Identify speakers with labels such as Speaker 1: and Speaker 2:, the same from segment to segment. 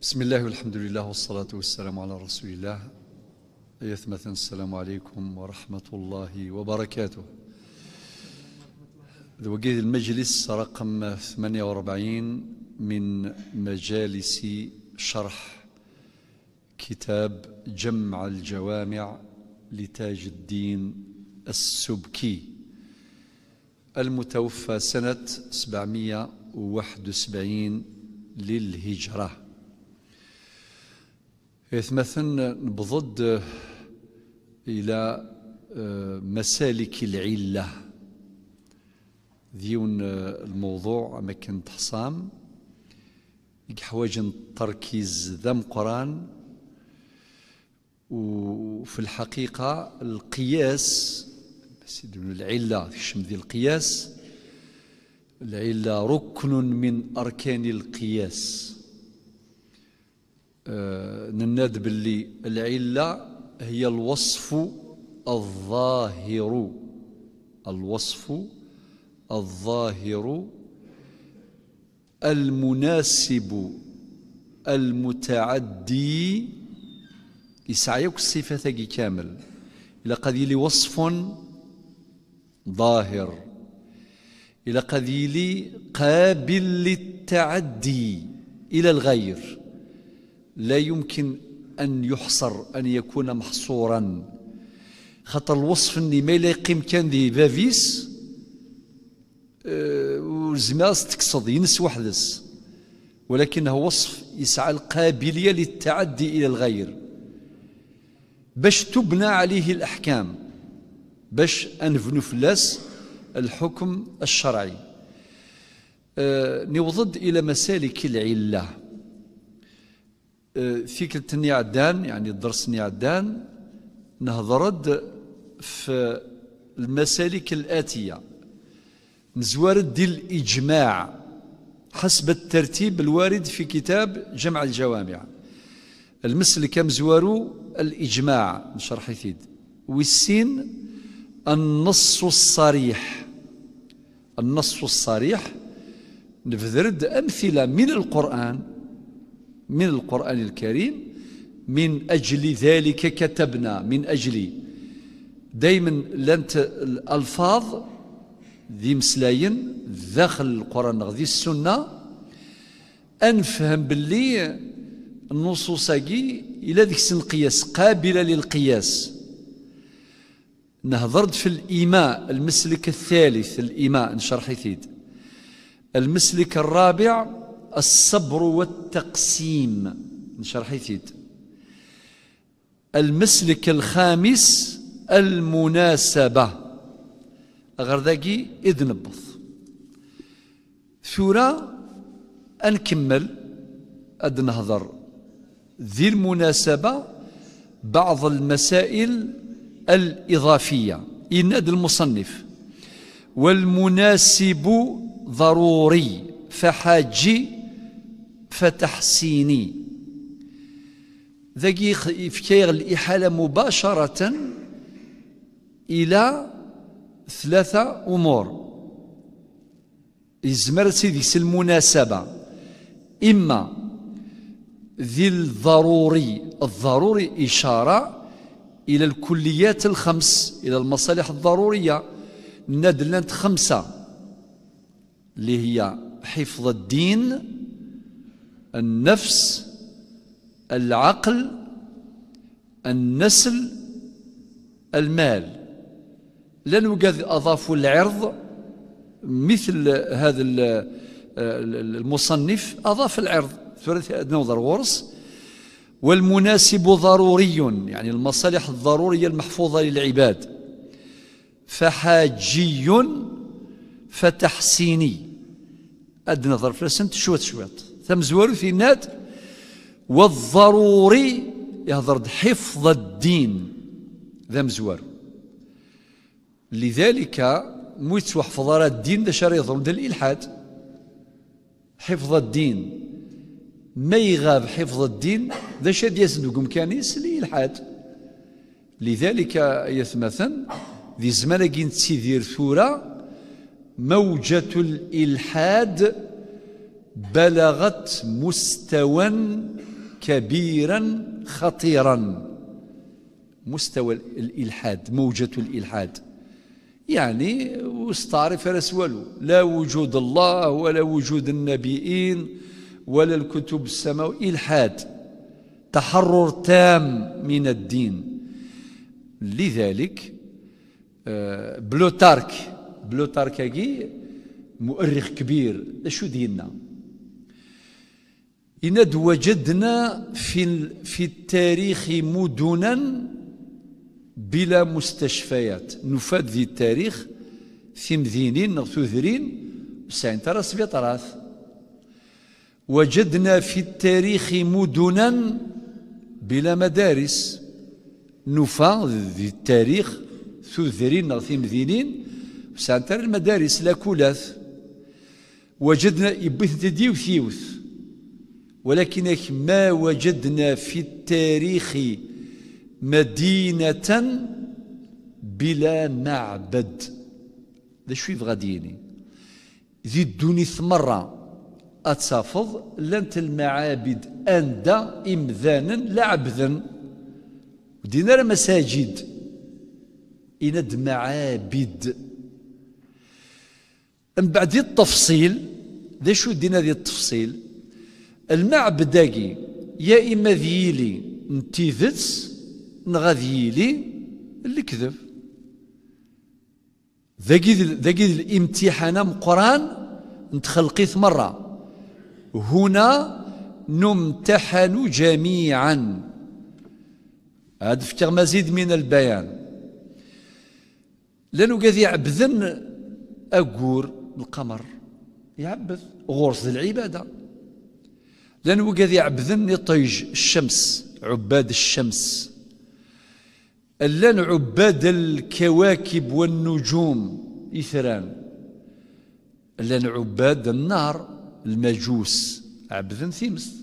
Speaker 1: بسم الله والحمد لله والصلاة والسلام على رسول الله يثمث السلام عليكم ورحمة الله وبركاته وجد المجلس رقم 48 من مجالس شرح كتاب جمع الجوامع لتاج الدين السبكي المتوفى سنة 771 للهجرة يتمثلن بضد إلى آه، مسالك العلة ديون آه، الموضوع أماكن تحصام يحواج التركيز ذم قران وفي الحقيقة القياس سيد العلة الشم ذي القياس العلة ركن من أركان القياس آه، نناد باللي العلة هي الوصف الظاهر الوصف الظاهر المناسب المتعدي يسعيك الصفة ثقي كامل إلى قذيلي وصف ظاهر إلى قذيلي قابل للتعدي إلى الغير لا يمكن أن يحصر أن يكون محصورا خطر الوصف أني ما يقيم كان ذي بافيس آه، وزماس تقصد ينس وحدس ولكنه وصف يسعى القابلية للتعدي إلى الغير باش تبنى عليه الأحكام باش أنفنو فلاس الحكم الشرعي آه، نوضد إلى مسالك العلة آه، فكرتني عدان يعني درسني عدان نهضرد في المسالك الآتية نزوارد ديال الإجماع حسب الترتيب الوارد في كتاب جمع الجوامع المسلك مزوارو الإجماع نشرح يثيد والسين النص الصريح النص الصريح نفذرد أمثلة من القرآن من القرآن الكريم من أجل ذلك كتبنا من أجل دايما لانت الألفاظ ذي مسلاين داخل القرآن ذي السنة أنفهم باللي النصوصاكي إلى ذيك القياس قابلة للقياس نهضرت في الإيماء المسلك الثالث الإيماء نشرح يثيد المسلك الرابع الصبر والتقسيم نشرح يزيد المسلك الخامس المناسبة غرداقي إذ نبض ثورة أنكمل أد نهضر ذي المناسبة بعض المسائل الإضافية إناد المصنف والمناسب ضروري فحاجي فتحسيني ذكي يفكير الإحالة مباشرة إلى ثلاثة أمور يزمر سيدي المناسبة إما ذي الضروري الضروري إشارة إلى الكليات الخمس إلى المصالح الضرورية ندلنت خمسة اللي هي حفظ الدين النفس العقل النسل المال لن وقد أضافوا العرض مثل هذا المصنف أضاف العرض ثلاثة أدنى ورس والمناسب ضروري يعني المصالح الضرورية المحفوظة للعباد فحاجي فتحسيني أدنى ظرف لسنت شوت شوت في النات والضروري يهضر حفظ الدين ذا مزوار لذلك موت وحفظ راه الدين ده شريط ده الالحاد حفظ الدين ما يغاب حفظ الدين ذا شاد يزنقم كان يسلي الحاد لذلك يثمثن ذي زمان كين تسيدير ثورة موجة الإلحاد بلغت مستوى كبيرا خطيرا مستوى الإلحاد موجة الإلحاد يعني وستعرف رسوله والو لا وجود الله ولا وجود النبيين ولا الكتب السماوية إلحاد تحرر تام من الدين لذلك آه، بلوتارك بلوتاركاكي مؤرخ كبير شو ديننا إن وجدنا في, في التاريخ مدنا بلا مستشفيات نفاد ذي التاريخ ثمذينين نغتوذرين سعين ترى سبيطرات وجدنا في التاريخ مدنا بلا مدارس نفاد ذي التاريخ ثذرين ثمذينين سعين ترى المدارس لا كولاث وجدنا يبث ديوثيوث يوث ولكن ما وجدنا في التاريخ مدينة بلا معبد هذا شو يبغى ديني ذي الدوني ثمرة أتصافض لنت المعابد أندى إمذانا لا عبدا ودينا مساجد إند معابد من بعد التفصيل ذا شو دينا ذي التفصيل المعبد داكي يا إما ذيلي نتيفتس نغا الكذب ذاكي ذاكي الامتحان قران نتخلقي مرة هنا نمتحن جميعا هذا في مزيد من البيان لأنه قد يعبذن أقور القمر يعبث غرس العبادة لأن وقد يعبدن يطيج الشمس عباد الشمس اللان عباد الكواكب والنجوم إثران اللان عباد النار المجوس عبدن ثيمس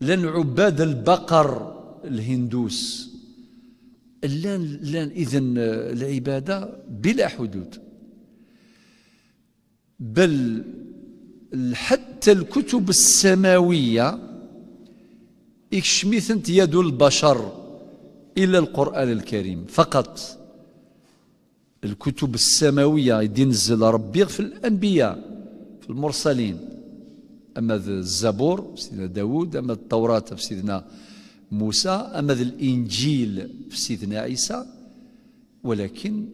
Speaker 1: لان عباد البقر الهندوس لان لان اذا العباده بلا حدود بل الحد حتى الكتب السماوية إكشميثنت يد البشر إلا القرآن الكريم فقط الكتب السماوية ينزل ربي في الأنبياء في المرسلين أما الزبور في سيدنا داود أما التوراة في سيدنا موسى أما الإنجيل في سيدنا عيسى ولكن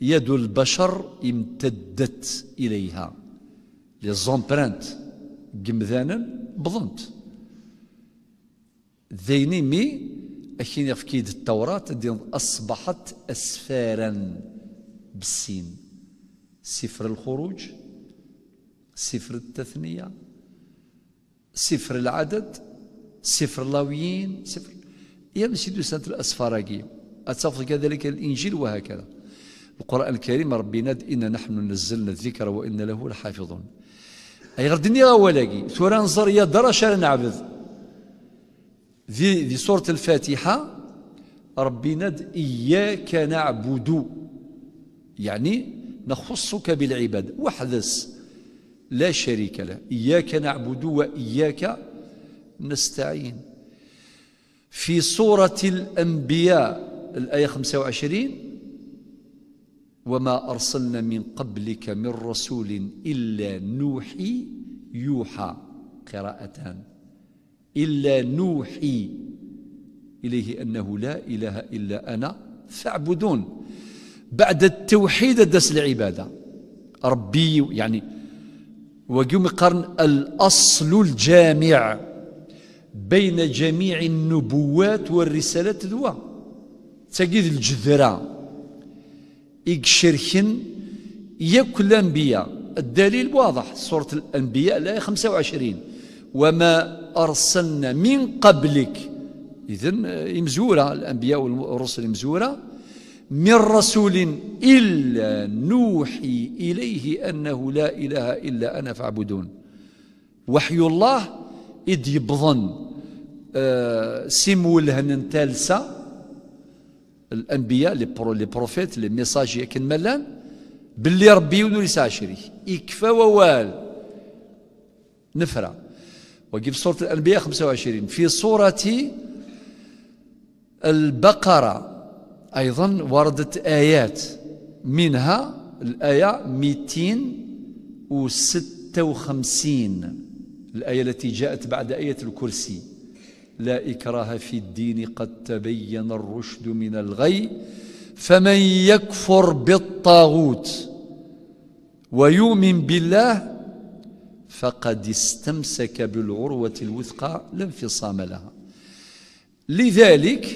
Speaker 1: يد البشر امتدت إليها لي زومبرانت جمذانا بضنت ذيني مي أكين يفكيد التوراة دين أصبحت أسفارا بالسين سفر الخروج سفر التثنية سفر العدد سفر اللاويين سفر يا يمسد سنة الأسفاراكي أتفضل كذلك الإنجيل وهكذا القرآن الكريم ربنا إن نحن نزلنا الذكر وإن له لحافظون أي غير دنيا غوالاقي ثورة نزر يا درشة نعبد ذي ذي سورة الفاتحة ربنا إياك نعبد يعني نخصك بالعباد وحدس لا شريك له إياك نعبد وإياك نستعين في سورة الأنبياء الآية 25 وما أرسلنا من قبلك من رسول إلا نوحي يوحى قراءتان إلا نوحي إليه أنه لا إله إلا أنا فاعبدون بعد التوحيد دس العبادة ربي يعني وقوم قرن الأصل الجامع بين جميع النبوات والرسالات ذوى تجد الجذره يقشركن ياكل الأنبياء الدليل واضح سورة الأنبياء الآية 25 وما أرسلنا من قبلك إذن مزورة الأنبياء والرسل مزورة من رسول إلا نوحي إليه أنه لا إله إلا أنا فاعبدون وحي الله إذ يبظن آه، سمو الهنن تالسه الانبياء لي برو لي بروفيت لي ميساجي كن ملان باللي ربي لي ساشري يكفى ووال نفرة في سورة الأنبياء 25 في سورة البقرة أيضا وردت آيات منها الآية 256 الآية التي جاءت بعد آية الكرسي لا إكراه في الدين قد تبين الرشد من الغي فمن يكفر بالطاغوت ويؤمن بالله فقد استمسك بالعروة الوثقى لا انفصام لها لذلك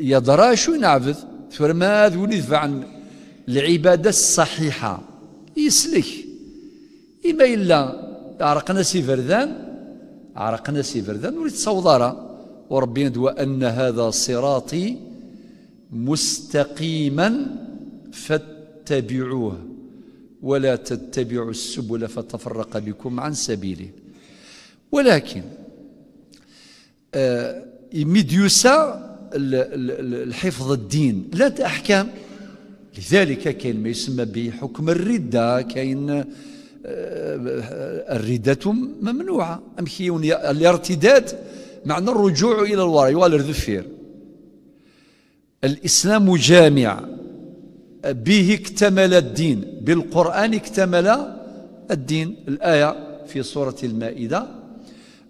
Speaker 1: يضرى شو نعبد فما ذو عن العبادة الصحيحة يسلك إما إلا عرقنا سي فردان عرقنا سي فردان وليت صوضارة وربي ندوى أن هذا صراطي مستقيما فاتبعوه ولا تتبعوا السبل فتفرق بكم عن سبيله ولكن آه، ايميديوسا ميديوسا الحفظ الدين لا أحكام لذلك كاين ما يسمى بحكم الردة كاين آه، الردة ممنوعة أمكي الارتداد معنى الرجوع إلى الوراء والر ذفير الإسلام جامع به اكتمل الدين بالقرآن اكتمل الدين الآية في سورة المائدة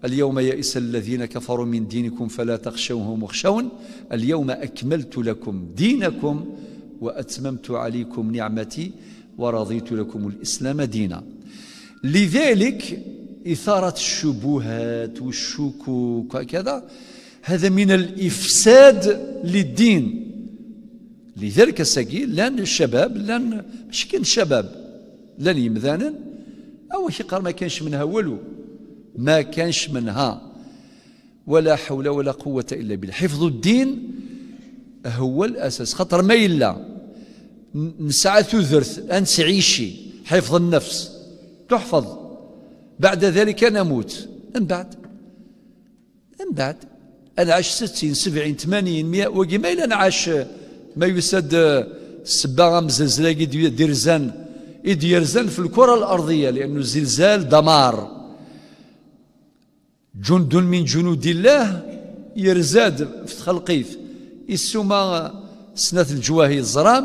Speaker 1: اليوم يئس الذين كفروا من دينكم فلا تخشوهم واخشون اليوم أكملت لكم دينكم وأتممت عليكم نعمتي ورضيت لكم الإسلام دينا لذلك إثارة الشبهات والشكوك وكذا هذا من الإفساد للدين لذلك السجيل لان الشباب لان مش كان شباب لان يمذان أول شيء قال ما كانش منها والو ما كانش منها ولا حول ولا قوة إلا بالله حفظ الدين هو الأساس خطر ما إلا نسعى انس عيشي حفظ النفس تحفظ بعد ذلك نموت من بعد من بعد أنا عاش 60 70 80 100 وقي ما إلا نعاش ما يسد السباغة مزلزلة يدير زن يدير زن في الكرة الأرضية لأنه الزلزال دمار جند من جنود الله يرزاد في خلقيف السما سنة الجواهي الزرام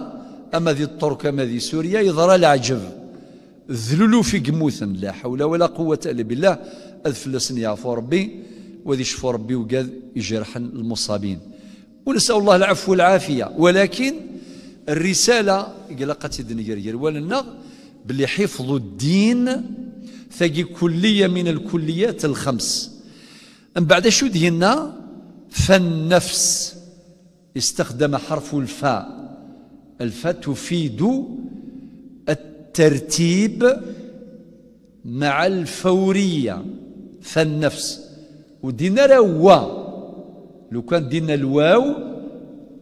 Speaker 1: أما ذي الطرق أما ذي سوريا يضرى العجب ذلولو في قموثن لا حول ولا قوة إلا بالله أذفلسن يعفو ربي وذي شفو ربي وقاذ يجرحن المصابين ونسأل الله العفو والعافية ولكن الرسالة قلقت دنجرجر ولنغ بلي حفظ الدين ثقي كلية من الكليات الخمس من بعد شو دينا فالنفس استخدم حرف الفاء الفاء تفيد الترتيب مع الفورية فالنفس ودينا روا لو كان دينا الواو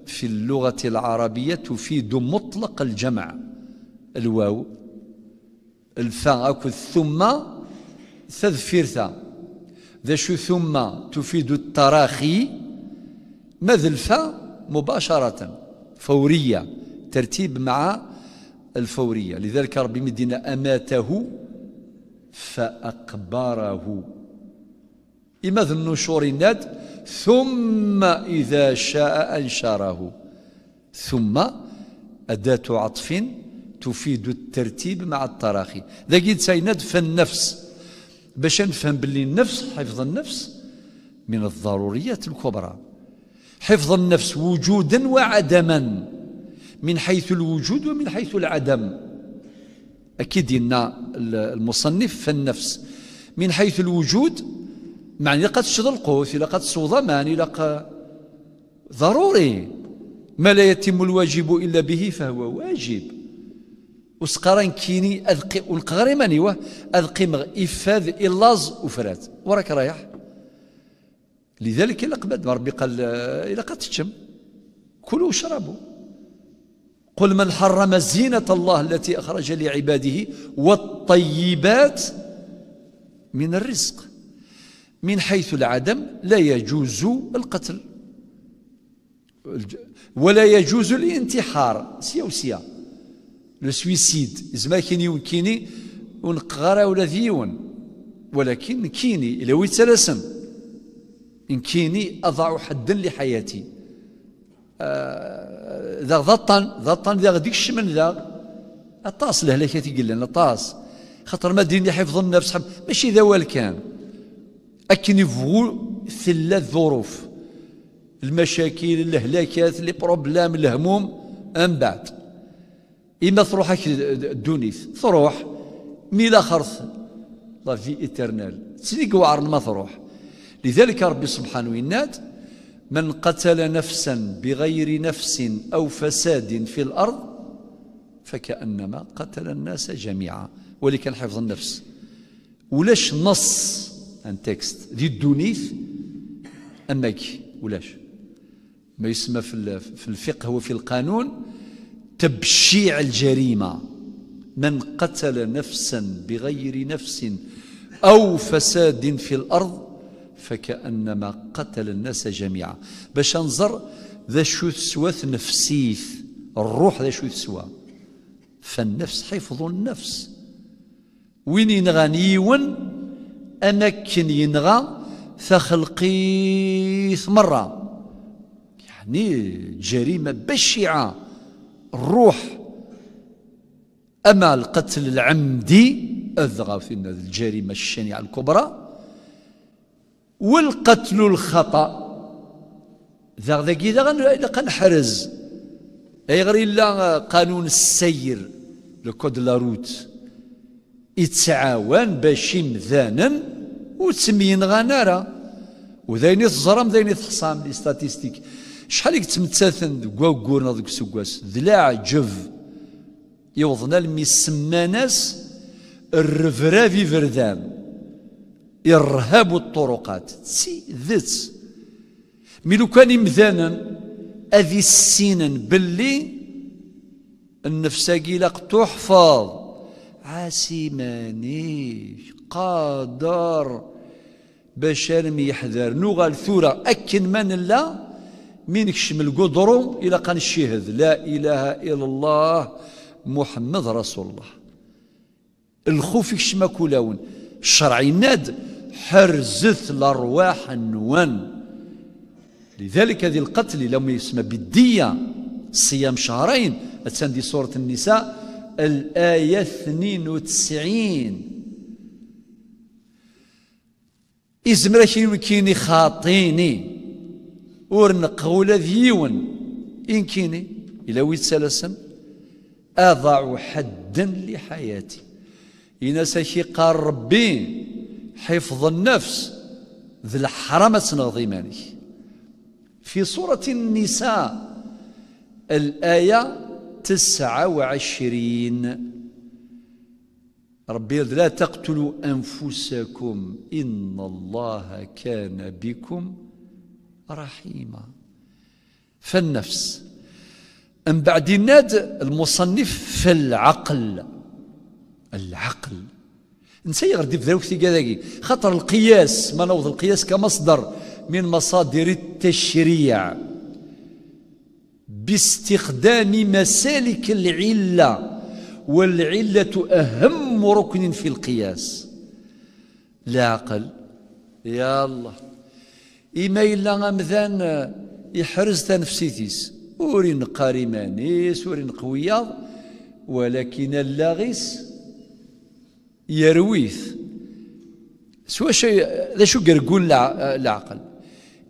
Speaker 1: في اللغة العربية تفيد مطلق الجمع الواو الفاء أكو ثم تذفير ثا ذا شو ثم تفيد التراخي ماذا الفاء مباشرة فورية ترتيب مع الفورية لذلك ربي مدينا أماته فأقبره إما ذو النشور الناد ثم إذا شاء أنشره ثم أداة عطف تفيد الترتيب مع التراخي ذاك سيناد فالنفس باش نفهم باللي النفس حفظ النفس من الضروريات الكبرى حفظ النفس وجودا وعدما من حيث الوجود ومن حيث العدم أكيد إن المصنف في النفس من حيث الوجود معني لقد شد القوث لقد صوضمان لقد ضروري ما لا يتم الواجب إلا به فهو واجب وسقران كيني أذقي ونقغري ماني أذقي مغ إفاذ إلاز وفرات وراك رايح لذلك إلا قبل ربي قال إلا قد تشم كلوا وشربوا قل من حرم زينة الله التي أخرج لعباده والطيبات من الرزق من حيث العدم لا يجوز القتل ولا يجوز الانتحار سيا وسيا لو سويسيد زعما كاين يمكنني ونقرا ولا ذيون ولكن كيني إلى ويتسلسم ان كيني اضع حدا لحياتي آه ذا ضطن ضطن ذا غديك الشمن ذا الطاس لهلاك تيقول لنا الطاس خاطر ما ديني حفظ النفس ماشي ذا والكان اكن يفغو ثلاث ظروف المشاكل الهلاكات لي بروبلام الهموم من بعد اما تروحك دونيس تروح مي لاخر لا في ايترنال تسليك وعر ما تروح لذلك ربي سبحانه وينات من قتل نفسا بغير نفس أو فساد في الأرض فكأنما قتل الناس جميعا ولك حفظ النفس ولاش نص ان تكست دي الدونيث أنك ولاش ما يسمى في الفقه وفي القانون تبشيع الجريمه من قتل نفسا بغير نفس او فساد في الارض فكأنما قتل الناس جميعا باش نظر ذا شو تسوات نفسيث الروح ذا شو تسوى فالنفس حفظ النفس وين ينغى نيون كن ينغى فخلقيث مرة يعني جريمة بشعة الروح أما القتل العمدي أذغى في الجريمة الشنيعة الكبرى والقتل الخطأ ذا ذاك إذا غنحرز أي غير إلا قانون السير لكود لاروت يتعاون باش يمذانن وتسمين غنارة وذاين الزرم ذاين تحصام لي ستاتيستيك شحال يتمتاثن دك وكورنا دك سكواس ذلاع جف يوضنا لمي سماناس الرفرافي فردان إرهاب الطرقات سي ذات ملو كان مذانا أذي السينا باللي النفس لق تحفظ عاسي مانيش قادر باش ارمي يحذر نوغال ثورة أكن من لا من كشم القدرو إلى قان الشهد لا إله إلا الله محمد رسول الله الخوف يكشم كلاون الشرعي ناد حرزت الأرواح النوان لذلك هذه القتل لما يسمى بالدية صيام شهرين أتسان دي سورة النساء الآية 92 إزمرا شي يمكن خاطيني ورنقول ذيون إن كيني ويت ويتسلسم أضع حدا لحياتي إن ساكي قال ربي حفظ النفس ذي الحرمة نظيماني في سورة النساء الآية تسعة وعشرين ربي لا تقتلوا أنفسكم إن الله كان بكم رحيما فالنفس أن بعد ناد المصنف فالعقل العقل نسير دي في ذاكي خطر القياس ما نوض القياس كمصدر من مصادر التشريع باستخدام مسالك العلة والعلة أهم ركن في القياس العقل يا الله إما إلا غمذان يحرز تنفسيتيس ورين قاري مانيس ورين قوية ولكن اللاغيس يرويث سوى شيء هذا شو قرقول العقل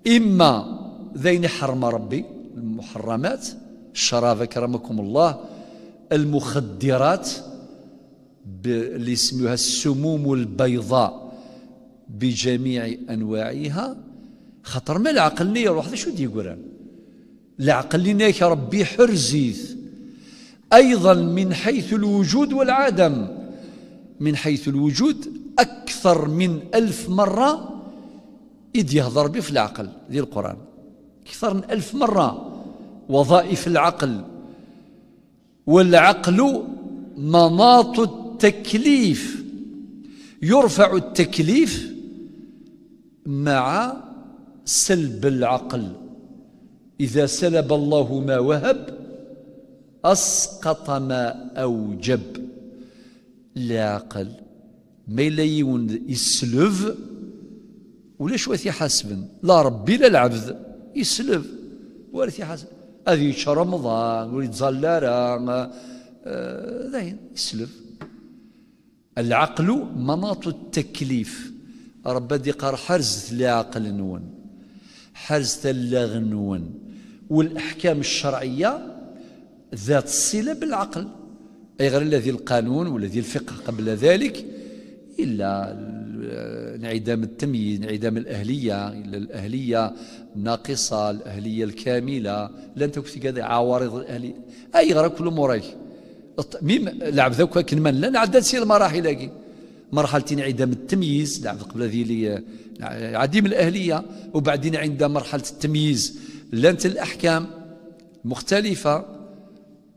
Speaker 1: إما ذين حرم ربي المحرمات الشراب كرمكم الله المخدرات اللي يسموها السموم البيضاء بجميع أنواعها خطر ما العقل لي روح شو دي قران العقل لي يا ربي حرزيث أيضا من حيث الوجود والعدم من حيث الوجود أكثر من ألف مرة إذ يهضر به في العقل ذي القرآن أكثر من ألف مرة وظائف العقل والعقل مناط التكليف يرفع التكليف مع سلب العقل إذا سلب الله ما وهب أسقط ما أوجب العقل ما إلا يون يسلف ولا شوية يحاسبن لا ربي لا العبد يسلف ولا يحاسب هذه شهر رمضان ويتظلر آه، ذاين يسلف العقل مناط التكليف رب دي ديقار حرزت لعقل نون حرزت اللغ نون والأحكام الشرعية ذات الصلة بالعقل غير الذي القانون والذي الفقه قبل ذلك إلا انعدام التمييز انعدام الأهلية إلا الأهلية الناقصة الأهلية الكاملة لن تكفي كذا عوارض الأهلية أي غير كل موراي ميم لعب كن من لأن عدد سير المراحل مرحلة انعدام التمييز لعب قبل ذي عديم الأهلية وبعدين عند مرحلة التمييز لانت الأحكام مختلفة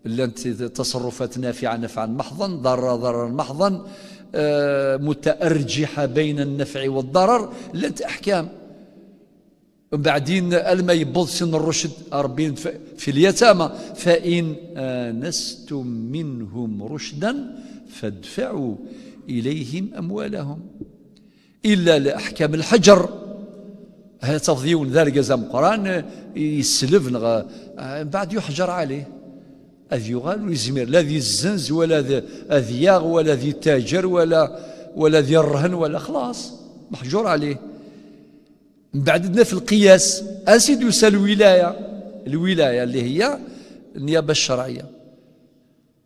Speaker 1: لانت تصرفات نافعه نفعا محضا ضرا ضررا محضا آه، متأرجحة بين النفع والضرر لانت أحكام بعدين ألما يبض سن الرشد أربين في اليتامى فإن آنستم منهم رشدا فادفعوا إليهم أموالهم إلا لأحكام الحجر هذا تفضيون ذلك زم قران يسلف آه، بعد يحجر عليه اذ يغال ويزمير لا ذي الزنز ولا ذي ولا ذي تاجر ولا ولا ذي الرهن ولا خلاص محجور عليه من بعد في القياس اسيد يسال الولايه الولايه اللي هي النيابه الشرعيه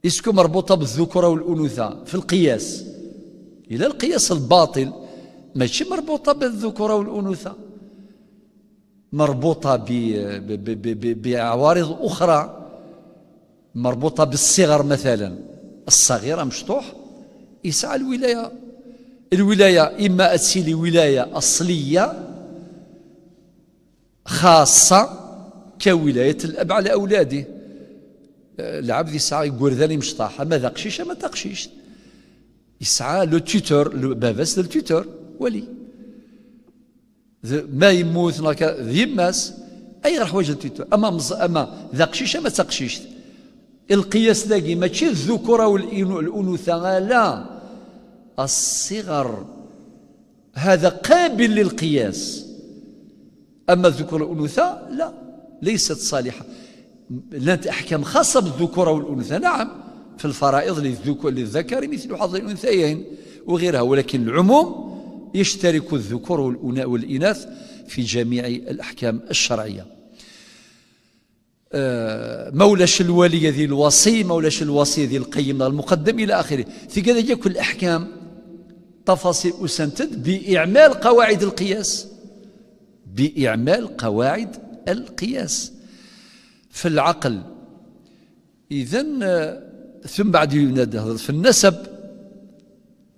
Speaker 1: اسكو مربوطه بالذكوره والانوثه في القياس الى القياس الباطل ماشي مربوطه بالذكوره والانوثه مربوطه بعوارض اخرى مربوطة بالصغر مثلا الصغيرة مشطوح يسعى الولاية الولاية إما أتسي لولاية أصلية خاصة كولاية الأب على أولاده أه، العبد يسعى يقول ذلك مشطاحة ما قشيشة ما تقشيش يسعى لو تيتور باباس لو تيتور ولي ما يموت ذي ماس أي راح وجه التيتور أما مز... أما ذا ما تقشيش القياس لاقي ماشي الذكور والانوثه آه، لا الصغر هذا قابل للقياس اما الذكور والانوثه لا ليست صالحه لانت احكام خاصه بالذكوره والأنوثة نعم في الفرائض للذكور للذكر مثل حظ الانثيين وغيرها ولكن العموم يشترك الذكور والاناث في جميع الاحكام الشرعيه آه، مولاش الولي ذي الوصي مولاش الوصي ذي القيم المقدم إلى آخره في كذا كل الأحكام تفاصيل أسنتد بإعمال قواعد القياس بإعمال قواعد القياس في العقل إذا آه، ثم بعد ينادى في النسب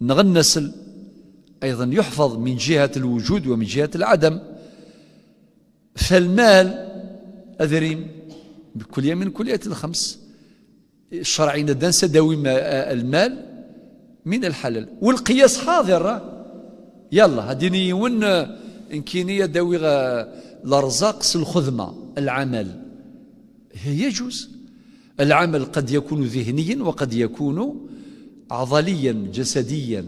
Speaker 1: نغنسل أيضا يحفظ من جهة الوجود ومن جهة العدم فالمال أذريم بكلية من كليات الخمس الشرعين دانسة داوم المال من الحلال والقياس حاضر يلا هديني ون إمكانية داوي الأرزاق الخذمة العمل يجوز العمل قد يكون ذهنيا وقد يكون عضليا جسديا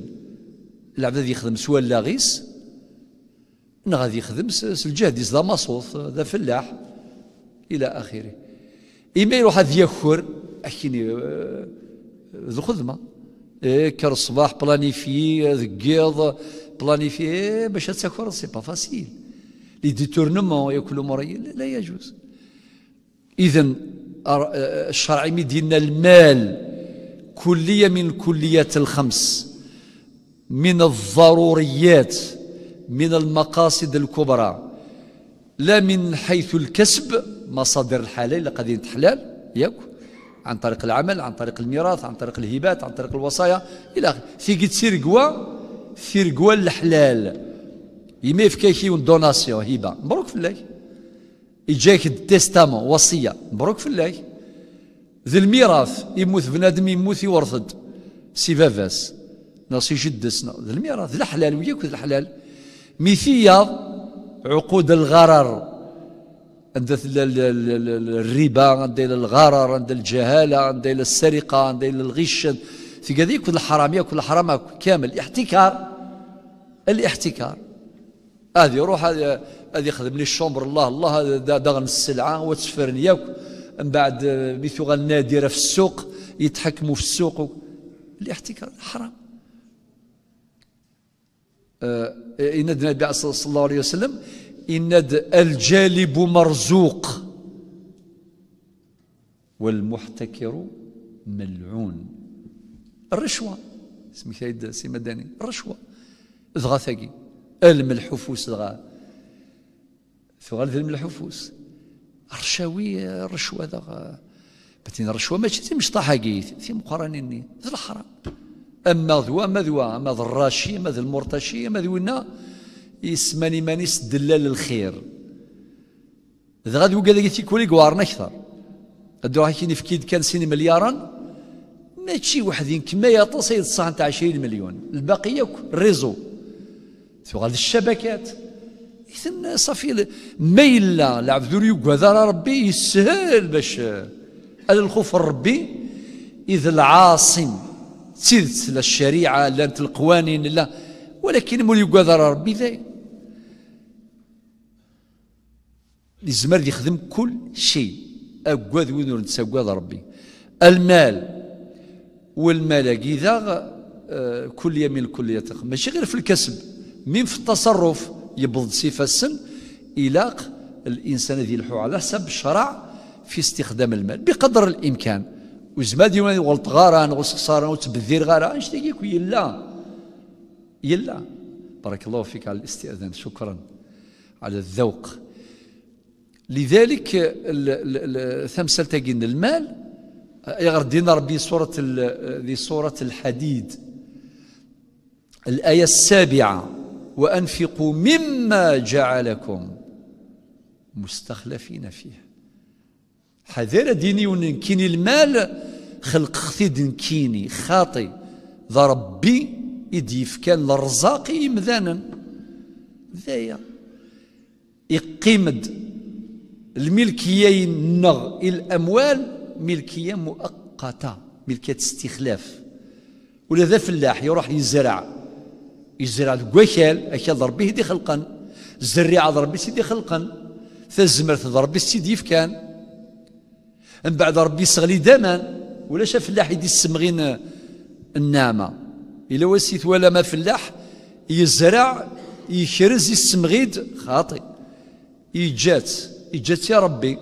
Speaker 1: العبد الذي يخدم سوى اللاغيس غادي يخدم الجهديس ذا مصوف ذا فلاح إلى آخره إما يروح هذا يخور أكيني آه، ذو خدمة إيه، كر الصباح بلانيفي ذقيض بلانيفي إيه، باش تسكر سي با فاسيل لي ديتورنومون ياكلوا مريل لا يجوز إذا آه، الشرعي يدينا المال كلية من الكليات الخمس من الضروريات من المقاصد الكبرى لا من حيث الكسب مصادر الحلال اللي غادي ياك عن طريق العمل عن طريق الميراث عن طريق الهبات عن طريق الوصايا الى اخره في قد سيرقوا سيرقوا الحلال يما فكاكي دوناسيون هبه مبروك في الله يجاك التستامون وصيه مبروك في الله ذي الميراث يموت بنادم يموت يورثد سي فافاس ناس يجدس ذي الميراث ذي الحلال وياك ذي الحلال ميثيا عقود الغرر عند الربا عند الغرر عند الجهالة عند السرقة عند الغش في قضية كل حرامية كل حرامة كامل احتكار الاحتكار هذه روح هذه يخدم لي الشومبر الله الله دغن السلعة وتسفرني ياك من بعد مثل النادره في السوق يتحكموا في السوق الاحتكار حرام آه إن النبي صلى الله عليه وسلم إن الجالب مرزوق والمحتكر ملعون الرشوة اسمي سيد سي مداني الرشوة ذغا ثقي الملحفوس ذغا ثغال ذي الملحفوس رشاوي الرشوة ذغا بتين الرشوة ماشي تي مش طاحقي تي مقارنيني ذي الحرام أما ذو ما ذو أما ذو الراشي أما ذو المرتشي أما ذو النا يسمني مانيس دلال الخير إذا غادي وقال لك تيكولي قوارن أكثر راه كي في كان سيني مليارا ماشي وحدين كما يطس يتصاح تاع 20 مليون الباقيه ياك الريزو غادي الشبكات إذن صافي ما إلا العبد يقعد ربي يسهل باش هذا الخوف ربي إذ العاصم تيدت للشريعه لا القوانين لا ولكن مول يقعد ربي ذاك يزمر يخدم كل شيء أقواذ وين نور هذا ربي المال والملاك إذا آه، كل يمين كل يتق ماشي غير في الكسب من في التصرف يبض صفة السن إلاق الإنسان ذي الحوع على حسب الشرع في استخدام المال بقدر الإمكان وزما ديما غلط غاران غوص وتبذير غاران اش تيقيك يلا يلا بارك الله فيك على الاستئذان شكرا على الذوق لذلك ثمسل تاقين المال يغر دينا ربي سورة ذي سورة الحديد الآية السابعة وأنفقوا مما جعلكم مستخلفين فيه حذر ديني ونكيني المال خلق خثي دنكيني خاطي ذا ربي إدي كان لرزاقي مذانا ذايا إقيمد الملكيين النغ الاموال ملكيه مؤقته ملكيه استخلاف ولا ذا فلاح يروح يزرع يزرع الكوكال اكا به دي خلقا الزريعه به سيدي خلقا ثزمر به سيدي فكان من بعد ربي يسغلي دامان ولا شاف فلاح يدي السمغين النعمه الا وسيت ولا ما فلاح يزرع يشرز السمغيد خاطي يجات اجت يا ربي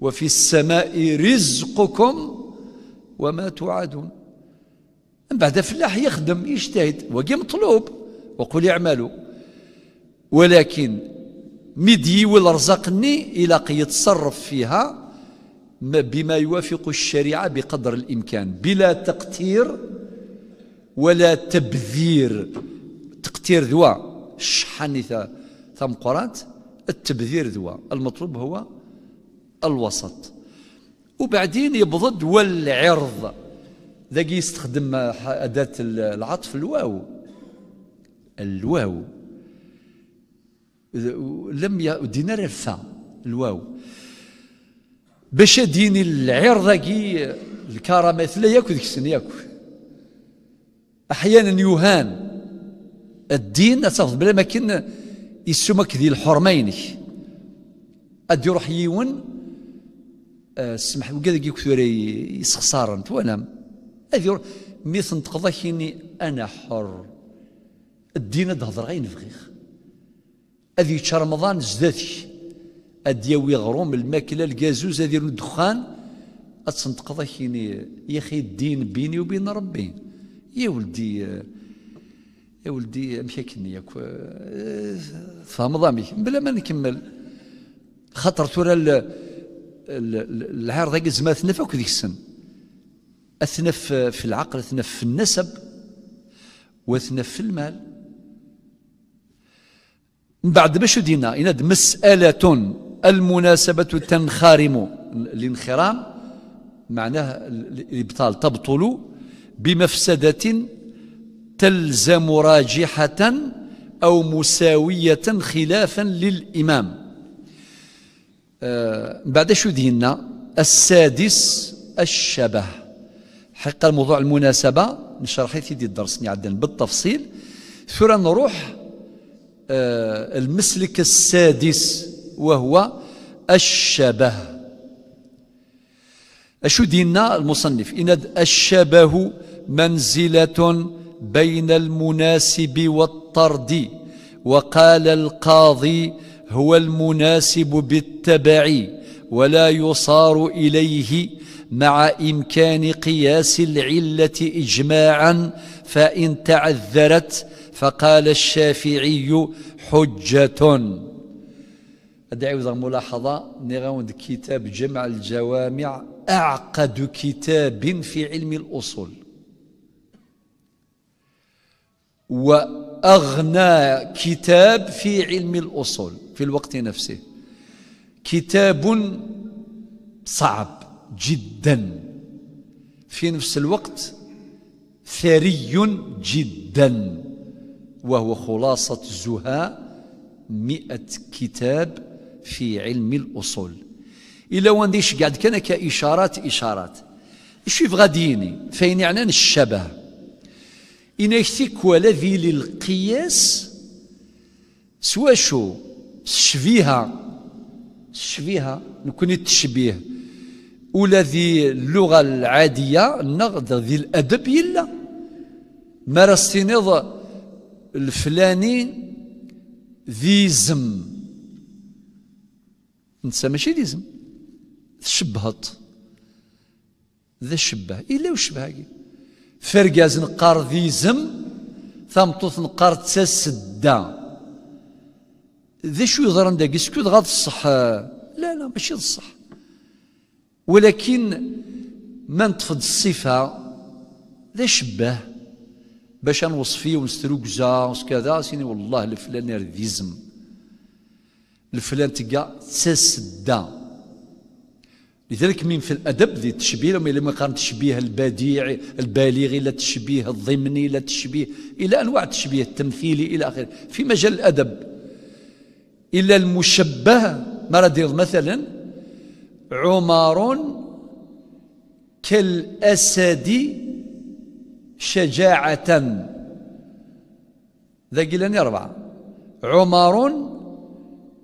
Speaker 1: وفي السماء رزقكم وما توعدون من بعد فلاح يخدم يجتهد وقي مطلوب وقل اعملوا ولكن مدي والرزقني إلى يتصرف فيها بما يوافق الشريعة بقدر الإمكان بلا تقتير ولا تبذير تقتير ذوى شحن ثم قرات التبذير ذوا المطلوب هو الوسط وبعدين يبضد والعرض ذاك يستخدم أداة العطف الواو الواو لم ي... دينا الفا الواو باش ديني العرض ذاكي الكرامة لا ياكل ذيك السن ياكل أحيانا يهان الدين أصف بلا ما كان يسمك ذي الحرمين أدي روح يون آه، سمح وقاد يسخسار أنت وانا أدي روح ميثن تنتقضى إني أنا حر الدين دهضر غير فغيخ أدي يتشا رمضان زداتي أدي ويغروم غروم الماكلة القازوز أدي الدخان أتنتقضى إني يا أخي الدين بيني وبين ربي يا ولدي آه، يا ولدي كني ياك تفهمض أه، اميك بلا ما نكمل خاطر ترى العارضه هكا زعما تنف اكو ذيك السن اثنف في العقل اثنف في النسب واثنف في المال من بعد باش دينا يناد مسألة المناسبة تنخرم الانخرام معناه الابطال تبطل بمفسدة تلزم راجحة أو مساوية خلافا للإمام آه بعد شو دينا السادس الشبه حق الموضوع المناسبة نشرح في دي الدرس نعدل بالتفصيل ثم نروح آه المسلك السادس وهو الشبه أشو دينا المصنف إن الشبه منزلة بين المناسب والطرد وقال القاضي هو المناسب بالتبع ولا يصار اليه مع امكان قياس العله اجماعا فان تعذرت فقال الشافعي حجه ادعي ملاحظه نغاوند كتاب جمع الجوامع اعقد كتاب في علم الاصول وأغنى كتاب في علم الأصول في الوقت نفسه كتاب صعب جدا في نفس الوقت ثري جدا وهو خلاصة زهاء مئة كتاب في علم الأصول إلا وانديش قاعد كان كإشارات إشارات شوف غاديني فين يعني الشبه ولا ذي للقياس شو الشبيهة الشبيهة نكون التشبيه ولا ذي اللغة العادية النغض ذي الأدب يلا ما رستنض الفلاني ذي زم نسى ماشي ذي زم تشبهط ذا شبه إلا وشبهه فرقاز نقار ذي زم ثمطوط نقار تساس الدا ذي شو يضرن عندها سكوت غاد الصح لا لا ماشي الصح ولكن ما نتفض الصفة ذا شبه باش نوصفيه ونسترو كزا وكذا سيني والله الفلان ذي زم الفلان تقع تساس الدا لذلك من في الأدب ذي التشبيه لما كان تشبيه البديع البالغ إلى التشبيه الضمني إلى التشبيه إلى أنواع التشبيه التمثيلي إلى آخره في مجال الأدب الا المشبه مرض مثلا عمر كالأسد شجاعة ذا قيلاني أربعة عمر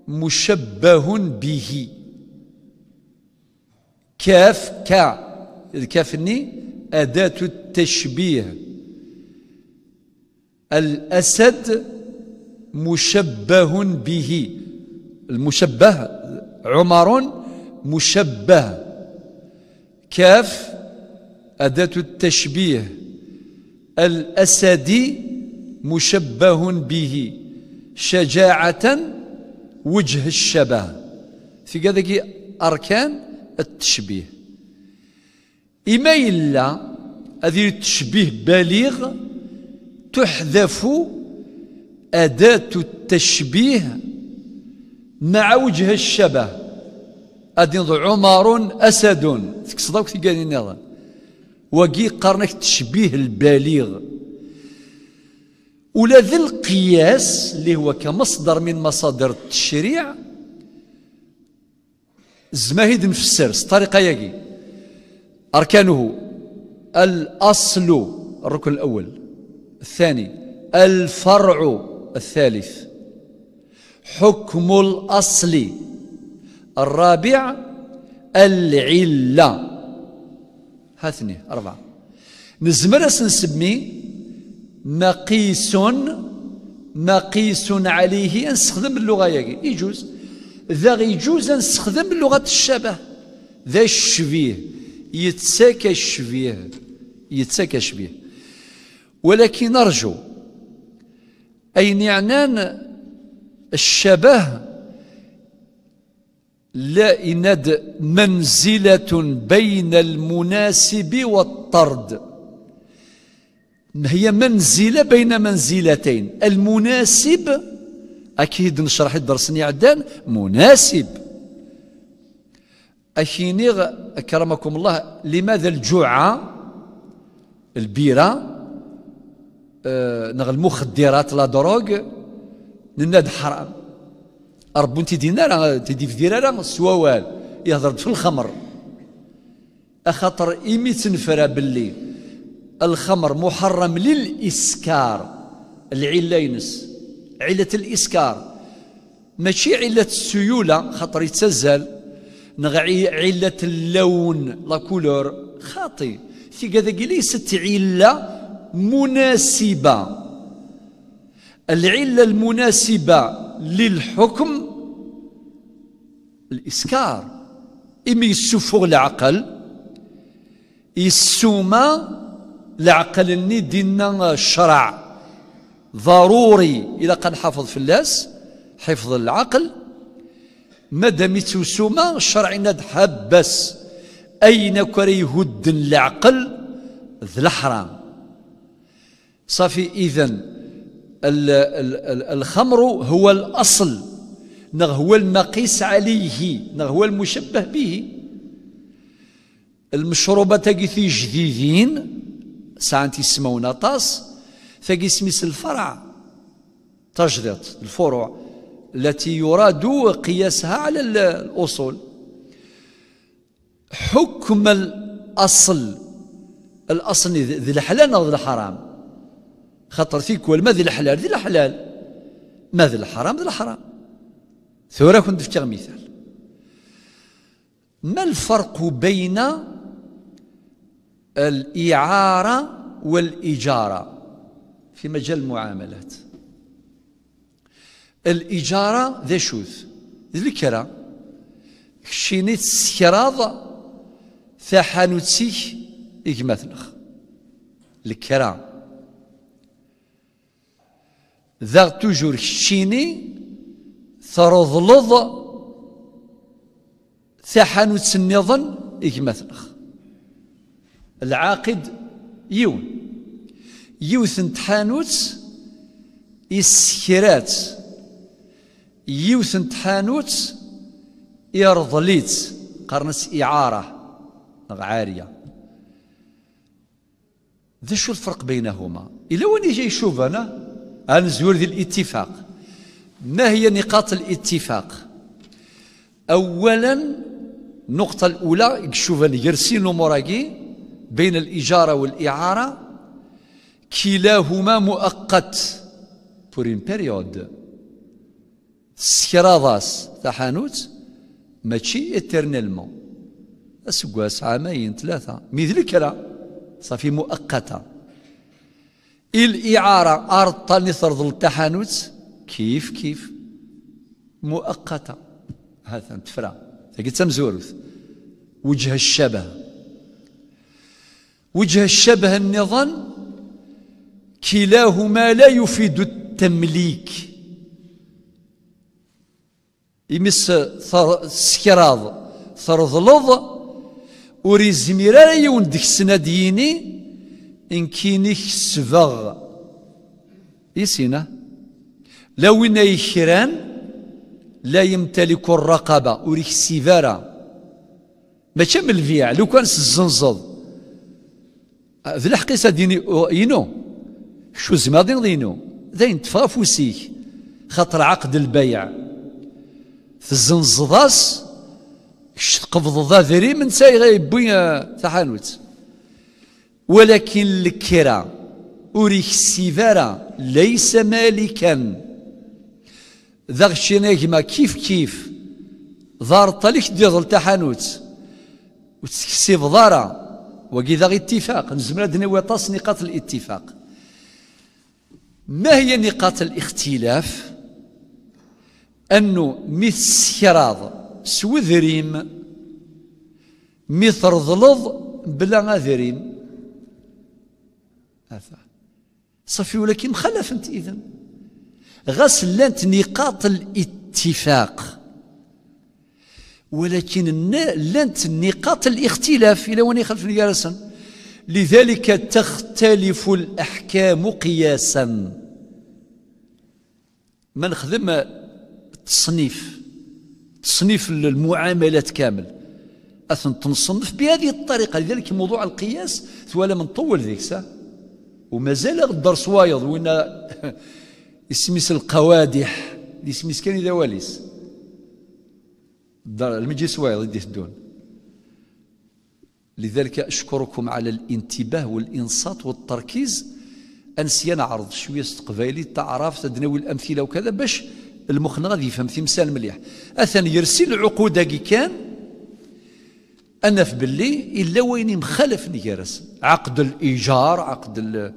Speaker 1: مشبه به كاف كا كافني أداة التشبيه الأسد مشبه به المشبه عمر مشبه كاف أداة التشبيه الأسد مشبه به شجاعة وجه الشبه في هذه أركان التشبيه إما إلا هذه التشبيه بالغ تحذف أداة التشبيه مع وجه الشبه أدين عمر أسد تكسدوك تقالي نظام وقي قرنك تشبيه البالغ ولا ذي القياس اللي هو كمصدر من مصادر التشريع الزماهيد مفسر الطريقة ياكي أركانه الأصل الركن الأول الثاني الفرع الثالث حكم الأصل الرابع العلة هاثني أربعة نزمر نسمي مقيس مقيس عليه نستخدم اللغة يجوز ذا يجوز نستخدم لغة الشبه ذا الشبيه يتساكى الشبيه يتساكى الشبيه ولكن ارجو اي نعنان الشبه لا إند منزلة بين المناسب والطرد هي منزلة بين منزلتين المناسب أكيد نشرح الدرس اللي عدان مناسب أكينيغ أكرمكم الله لماذا الجوع البيرة آه، نغ المخدرات لا دروغ نناد حرام أربون تيدينا راه تدي في ديرا سوال يهضر في الخمر أخطر إيمي تنفرا باللي الخمر محرم للإسكار العلة ينس علة الإسكار ماشي علة السيولة خاطر يتسزل نغعي علة اللون لا كولور خاطي في كذا ليست علة مناسبة العلة المناسبة للحكم الإسكار إما يسفغ العقل يسوما العقل الني ديننا الشرع ضروري إذا قد حفظ فلاس حفظ العقل ما دامت سوما الشرع حبس أين كريه هد العقل ذ الحرام صافي إذن الخمر هو الأصل نغ هو المقيس عليه نغ هو المشبه به المشروبات تاقي جديدين ساعة يسمون طاس فقي سميس الفرع تجريط الفروع التي يراد قياسها على الأصول حكم الأصل الأصل ذي الحلال أو ذي الحرام خطر فيك والما ذي الحلال ذي الحلال ما ذي الحرام ذي الحرام ثورة كنت في مثال ما الفرق بين الإعارة والإجارة في مجال المعاملات الإجارة ذا شوث الكرة شيني تسكراض ثحانوتسيك إجمثلخ الكرة ذا توجور شيني ثرضلض ثحانوتس تسنيضن إجمثلخ العاقد يون يوت تحانوت يسكرات يوت تحانوت يرضليت قرنس إعارة عارية ذا شو الفرق بينهما إلا وين يجي يشوف أنا أنا زور ذي الاتفاق ما هي نقاط الاتفاق أولا النقطة الأولى يشوف الجرسين ومراجي بين الإجارة والإعارة كلاهما مؤقت بور ان بيريود سكراضاس تاع حانوت ماشي اترنيلمون اسكواس عامين ثلاثه مثل كلا صافي مؤقته الاعاره ارطا نثرض تاع حانوت كيف كيف مؤقته هذا تفرا قلت مزوروث وجه الشبه وجه الشبه النظام كلاهما لا يفيد التمليك يمس سكراض ترضلض وري زمير لا يون ديك ديني ان كيني خسبغ يسينا لو ان يكران لا يمتلك الرقبه وريك سيفارا ماشي من فيها لو كان الزنزض ذي أه، الحقيقه ديني أه، ينو شو زماضين دينو ذين تفافو فوسيك خاطر عقد البيع في الزنزضاس كش تقبض ذا ذري من ساي غيبوي تحانوت آه، ولكن الكرا أوريك السيفارة ليس مالكا ذا غشينا كيف كيف دار طليك ديغل تحانوت وتسكسي بضارة وكي ذا اتفاق نزمنا دنيا وطاس نقاط الاتفاق ما هي نقاط الاختلاف أنه ميسيراض سوذريم ميثرضلض بلا غذريم هذا صافي ولكن مخلف انت اذا غاس لانت نقاط الاتفاق ولكن لانت نقاط الاختلاف الى وين يخلفني جالسا لذلك تختلف الأحكام قياسا ما نخدم التصنيف تصنيف المعاملات كامل أثن تنصنف بهذه الطريقة لذلك موضوع القياس ثوالا من طول ذيك سا ومازال الدرس وايض وين اسميس القوادح اسميس كان إذا واليس المجلس وايض يديه الدون لذلك أشكركم على الانتباه والإنصات والتركيز أنسي نعرض شوية قبايلي تعرف تدناول الأمثلة وكذا باش المخنا غادي يفهم تمثال مليح أثن عقود العقود كان أنا في بلي إلا وين مخالف نيرس عقد الإيجار عقد ال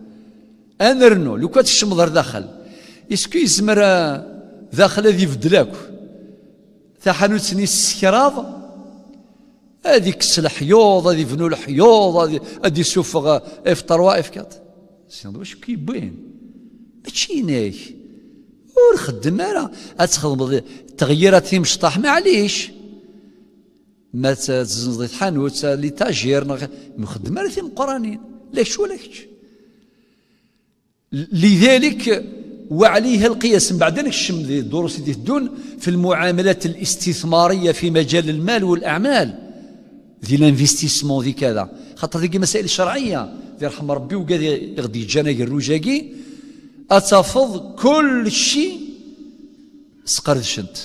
Speaker 1: أنا رنو لو كانت الشمضر داخل إسكو يزمر داخل هذه يبدلاك تاع حانوت سكراض هذه كس الحيوض هذه فنو الحيوض هذه يسوفغ اف 3 اف 4 سيناد واش كيبين ماشي ناي ور خدم راه تخدم تغييرات مشطح معليش ما تزنزي الحانوت لي تاجير مخدم انا في قرانين ليش ولا كتش لذلك وعليه القياس من بعد نكشم الدروس اللي الدون في المعاملات الاستثماريه في مجال المال والاعمال ذي الانفستيسمون ذي كذا خاطر ذيك مسائل شرعيه ذي رحم ربي وكذا غدي جانا الروجاكي اتفض كل شيء سقردشنت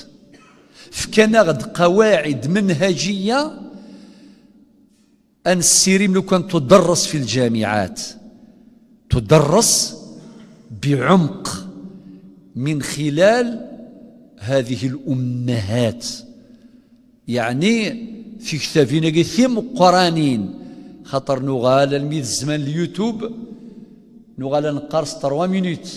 Speaker 1: فكان غد قواعد منهجيه ان السيريم لو كان تدرس في الجامعات تدرس بعمق من خلال هذه الامهات يعني في كتابين ثم قرانين خاطر نغال الميد الزمان اليوتيوب نغال نقرص تروا مينوت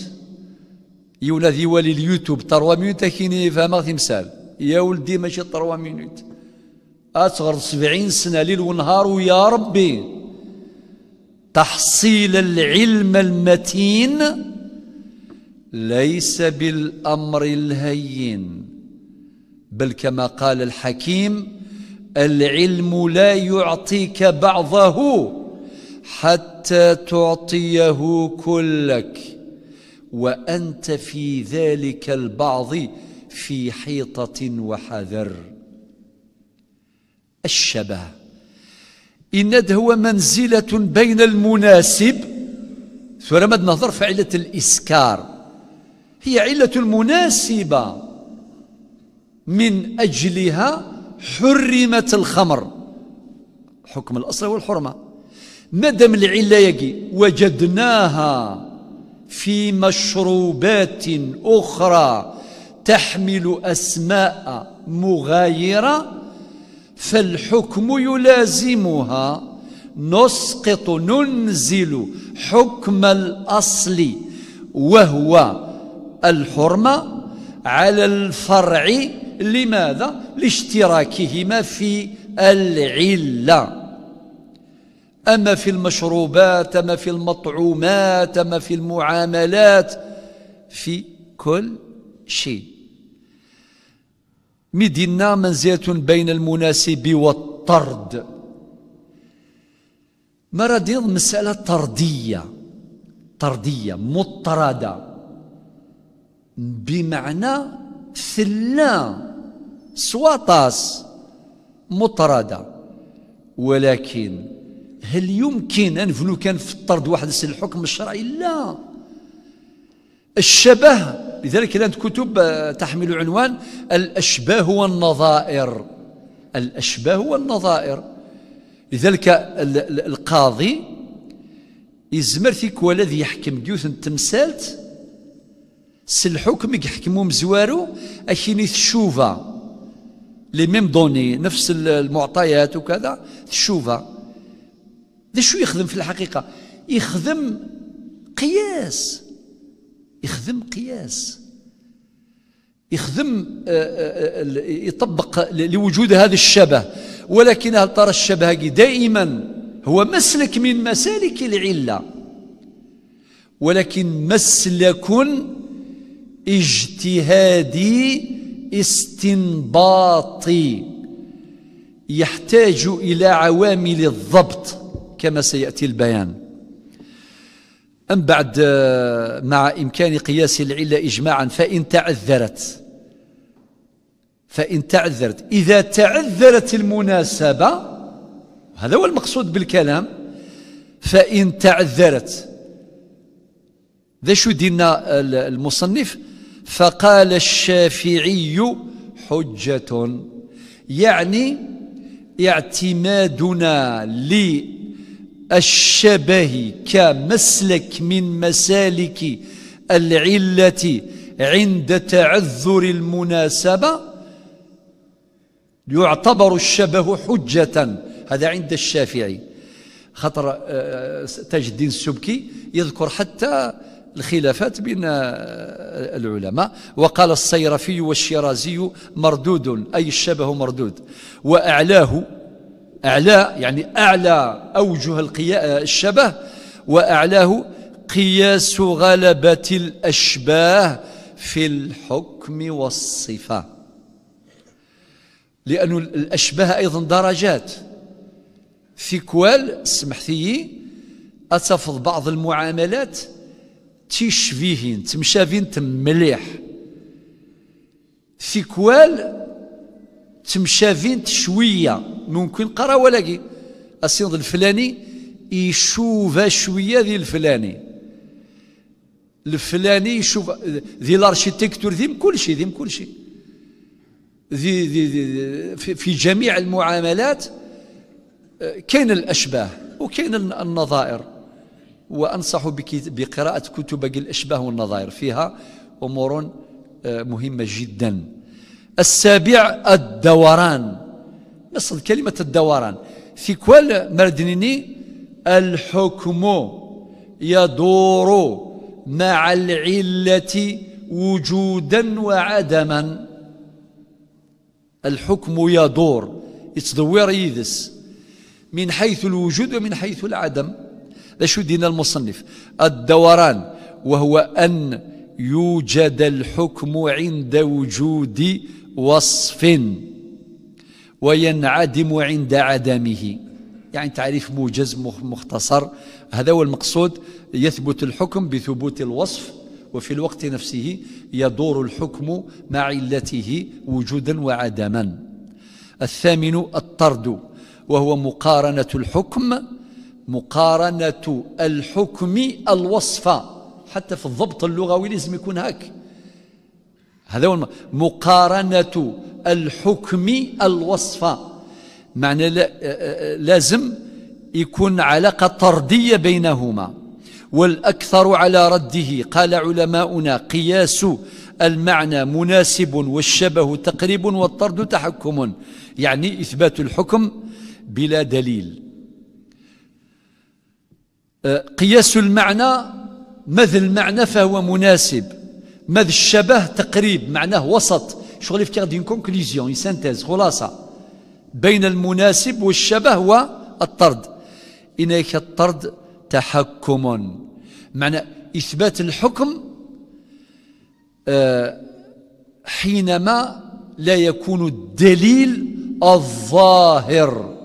Speaker 1: يا ولادي والي اليوتيوب تروا مينوت كيني غادي تمثال يا ولدي ماشي تروا مينوت أصغر سبعين سنة ليل ونهار ويا ربي تحصيل العلم المتين ليس بالأمر الهين بل كما قال الحكيم العلم لا يعطيك بعضه حتى تعطيه كلك وانت في ذلك البعض في حيطه وحذر الشبه إن هو منزله بين المناسب ثم نظر نهضر في عله الاسكار هي عله المناسبه من اجلها حرمت الخمر حكم الأصل والحرمة مدم العلة وجدناها في مشروبات أخرى تحمل أسماء مغايرة فالحكم يلازمها نسقط ننزل حكم الأصل وهو الحرمة على الفرع لماذا لاشتراكهما في العله اما في المشروبات اما في المطعومات اما في المعاملات في كل شيء مدينه منزله بين المناسب والطرد مرض مساله طرديه طرديه مطرده بمعنى ثلا سواطاس مطردة ولكن هل يمكن أن فلو كان في الطرد واحد الحكم الشرعي لا الشبه لذلك كانت كتب آه، تحمل عنوان الأشباه والنظائر الأشباه والنظائر لذلك القاضي يزمر فيك والذي يحكم ديوث التمثال س حكم يحكموا مزوارو اكيني تشوفا لي ميم دوني نفس المعطيات وكذا تشوفا ذا شو يخدم في الحقيقة يخدم قياس يخدم قياس يخدم آه، آه، آه، يطبق لوجود هذا الشبه ولكن هل ترى الشبه دائما هو مسلك من مسالك العلة ولكن مسلك اجتهادي استنباطي يحتاج إلى عوامل الضبط كما سيأتي البيان أم بعد آه، مع إمكان قياس العلة إجماعا فإن تعذرت فإن تعذرت إذا تعذرت المناسبة هذا هو المقصود بالكلام فإن تعذرت ذا شو دينا المصنف فقال الشافعي حجة يعني اعتمادنا للشبه كمسلك من مسالك العلة عند تعذر المناسبة يعتبر الشبه حجة هذا عند الشافعي خطر تاج آه، الدين آه، السبكي يذكر حتى الخلافات بين آه، العلماء وقال الصيرفي والشيرازي مردود أي الشبه مردود وأعلاه أعلى يعني أعلى أوجه آه، الشبه وأعلاه قياس غلبة الأشباه في الحكم والصفة لأن الأشباه أيضا درجات في كوال سمحتي أتفض بعض المعاملات تيشفيهين تمشافين تمليح كوال تمشافين شوية ممكن قرا ولاقي السيد الفلاني يشوف شوية ذي الفلاني الفلاني يشوف ذي الارشيتكتور ذي كل شيء ذي كل شيء ذي ذي في جميع المعاملات آه، كاين الاشباه وكاين النظائر وأنصح بقراءة كتب الأشباه والنظائر فيها أمور آه، مهمة جدا السابع الدوران نصد كلمة الدوران في كل مردنيني الحكم يدور مع العلة وجودا وعدما الحكم يدور يتدور يدس من حيث الوجود ومن حيث العدم شو دينا المصنف الدوران وهو أن يوجد الحكم عند وجود وصف وينعدم عند عدمه يعني تعريف موجز مختصر هذا هو المقصود يثبت الحكم بثبوت الوصف وفي الوقت نفسه يدور الحكم مع علته وجودا وعدما الثامن الطرد وهو مقارنة الحكم مقارنة الحكم الوصف حتى في الضبط اللغوي لازم يكون هاك هذا هو مقارنة الحكم الوصف معنى لازم يكون علاقة طردية بينهما والأكثر على رده قال علماؤنا قياس المعنى مناسب والشبه تقريب والطرد تحكم يعني إثبات الحكم بلا دليل أه، قياس المعنى ماذا المعنى فهو مناسب ماذا الشبه تقريب معناه وسط شغل في غادي كونكليزيون سانتيز خلاصه بين المناسب والشبه والطرد إليك الطرد تحكم معنى إثبات الحكم أه، حينما لا يكون الدليل الظاهر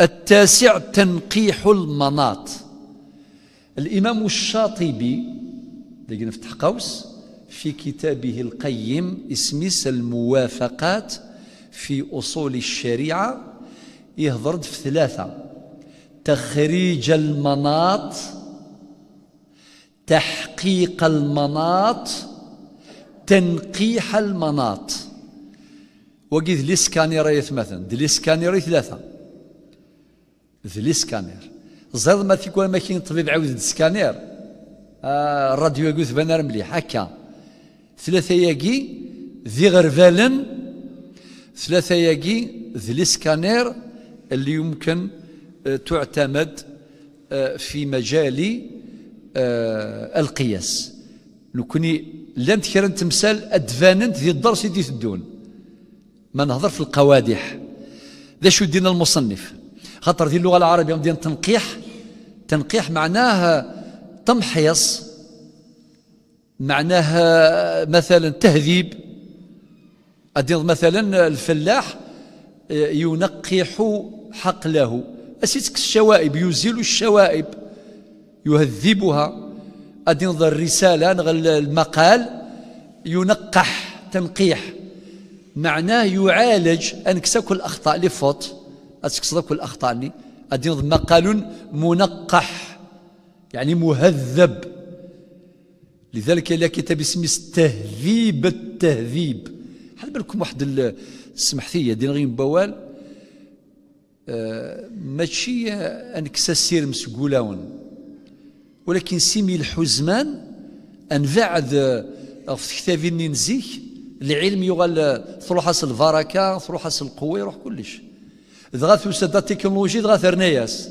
Speaker 1: التاسع تنقيح المناط الإمام الشاطبي لكن في قوس في كتابه القيم اسميس الموافقات في أصول الشريعة يهضرد في ثلاثة تخريج المناط تحقيق المناط تنقيح المناط وقيد ليسكاني رايث مثلا ليسكاني راي ثلاثه ذي سكانير زاد ما تيكون ماكين طبيب عاود السكانير آه الراديو يقول بانر مليح هكا ثلاثة ياكي ذي غرفالن ثلاثة ياقي ذي سكانير اللي يمكن تعتمد في مجال القياس نكوني لا كرا تمثال ادفاننت ذي الدرس يدي تدون ما نهضر في القوادح ذا شو دينا المصنف خاطر في اللغه العربيه مدين تنقيح تنقيح معناها تمحيص معناها مثلا تهذيب مثلا الفلاح ينقح حقله أسيتك الشوائب يزيل الشوائب يهذبها أدين الرسالة نغل المقال ينقح تنقيح معناه يعالج أنك ساكل الأخطاء لفوت اللي الأخطاني أدين مقال منقح يعني مهذب لذلك إلى كتاب اسمه التهذيب التهذيب حل بالكم واحد سمحتي دين غير بوال آه ماشي أنكسا سير مسكولاون ولكن سيمي الحزمان أن بعد آه، في كتابي نزيك العلم يغال ثروحاس البركة ثروحاس القوة يروح كلش دغا وسد التكنولوجي دغا ثرناياس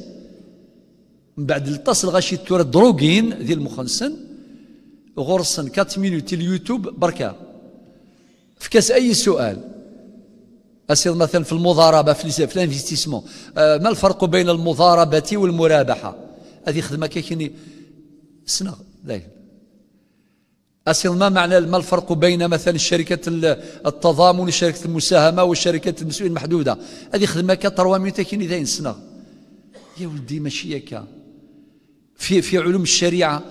Speaker 1: من بعد التصل غاشي تورا دروغين ذي المخنسن غرسن 4 مينوت اليوتيوب بركا كاس اي سؤال اسير مثلا في المضاربة في الانفستيسمون آه ما الفرق بين المضاربة والمرابحة هذه خدمة كيكني سنغ لا أصل ما معنى ما الفرق بين مثلا شركة التضامن وشركة المساهمة وشركة المسؤولية المحدودة هذه خدمة خدمك إذا سنة يا ولدي ماشي هكا في في علوم الشريعة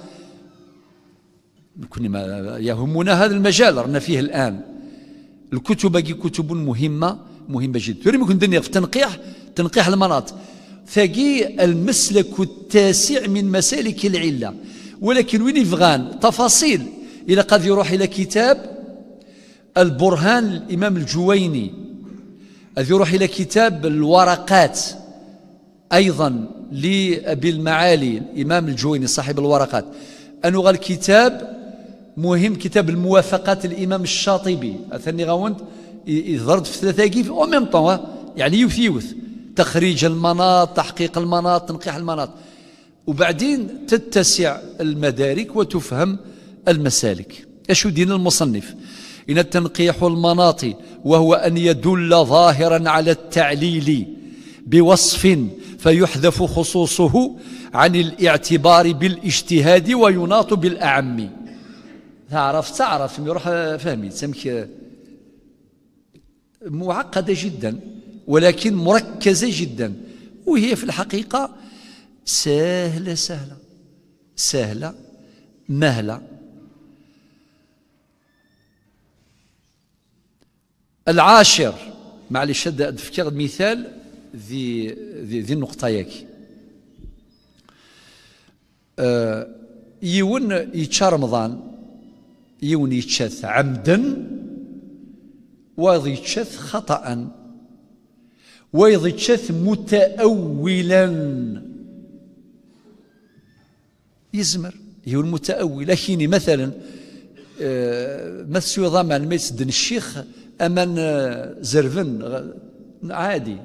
Speaker 1: كنا يهمنا هذا المجال رانا فيه الآن الكتب كتب مهمة مهمة جدا تريد ممكن دنيا في تنقيح تنقيح المناط ثقي المسلك التاسع من مسالك العلة ولكن وين يفغان تفاصيل إلى قد يروح إلى كتاب البرهان الإمام الجويني الذي يروح إلى كتاب الورقات أيضا لأبي المعالي الإمام الجويني صاحب الورقات أنه غا الكتاب مهم كتاب الموافقات الإمام الشاطبي أثني غاوند يضرد في ثلاثة كيف أو ميم طون يعني يوث يوث تخريج المناط تحقيق المناط تنقيح المناط وبعدين تتسع المدارك وتفهم المسالك دين المصنف إن التنقيح المناطي وهو أن يدل ظاهرا على التعليل بوصف فيحذف خصوصه عن الاعتبار بالاجتهاد ويناط بالأعم تعرف تعرف يروح آه، فهمي سمك آه، معقدة جدا ولكن مركزة جدا وهي في الحقيقة سهلة سهلة سهلة مهلة العاشر معليش نفكر مثال ذي ذي, ذي النقطة ياك أه، يون يتشا رمضان يون يتشاث عمدا ويض يتشاث خطأ ويض يتشاث متأولا يزمر يون متأول لكن مثلا آه مثل ما يسدن الشيخ أمن آه، زرفن عادي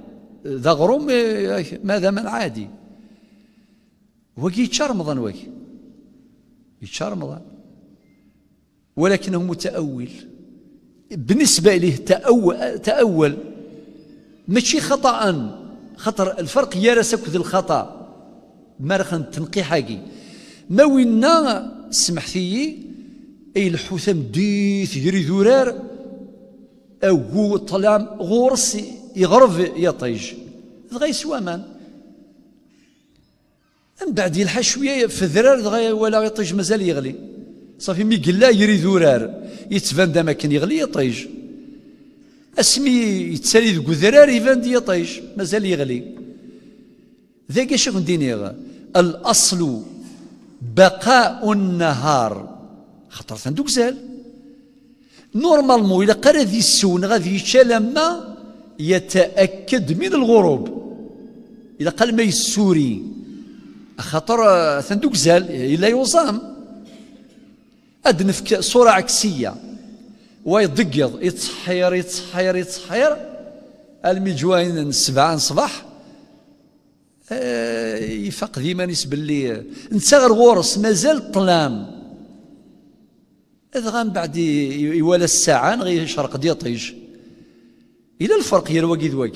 Speaker 1: ذا غروم آه، ماذا من عادي وكي يتشرمضا وكي يتشرمضا ولكنه متأول بالنسبة له تأول, تأول ماشي خطأ خطر الفرق يا راسك الخطأ تنقي حاجي ما وينا سمحتي اي الحوثم ديث يري ذرار أو طلام غورس يغرف يطيج دغا سوامان مان من بعد يلحى شوية في الذرار دغا ولا يطيج مازال يغلي صافي مي قلا يري ذرار يتفان دا ما كان يغلي يطيج اسمي يتسالي ذو ذرار دي يطيج مازال يغلي ذاك اش دينيغ الاصل بقاء النهار خطر ثندوك زال نورمالمون إلا قرا السون غادي يشا لما يتأكد من الغروب إلا قال ما يسوري خاطر ثندوك زال إلا يوزام أدنفك صورة عكسية ويضقض يتحير يتحير يتحير المجوان السبعة صباح يفقد إيمانيس باللي نتا غير غورس مازال طلام إذ غان بعد يوالى الساعة غي شرق دي طيج إلى الفرق يا الواقي ام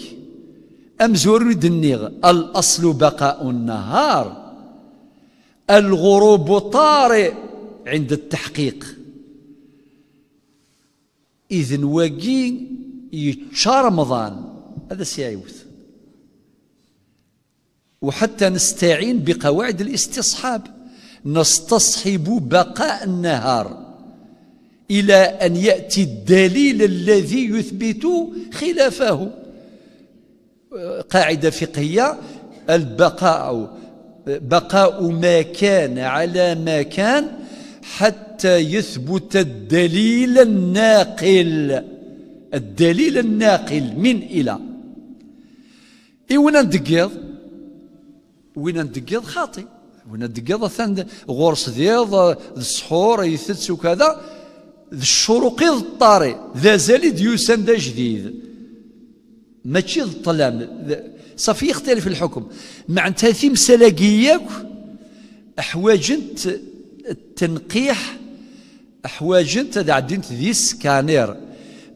Speaker 1: أمزور دنيغ الأصل بقاء النهار الغروب طارئ عند التحقيق إذن واقي يتشار رمضان هذا سيعيوث وحتى نستعين بقواعد الاستصحاب نستصحب بقاء النهار إلى أن يأتي الدليل الذي يثبت خلافه قاعدة فقهية البقاء بقاء ما كان على ما كان حتى يثبت الدليل الناقل الدليل الناقل من إلى إي وين ندقيض وين ندقيض خاطي وين ندقيض غرس ديض السحور يثث وكذا ذ الشروق الطاري ذا زالي ديوسان ذا جديد ماشي ذا الظلام صافي يختلف الحكم معناتها ثيم سلاقياك احواجنت التنقيح احواجنت هذا عدنت ذي سكانير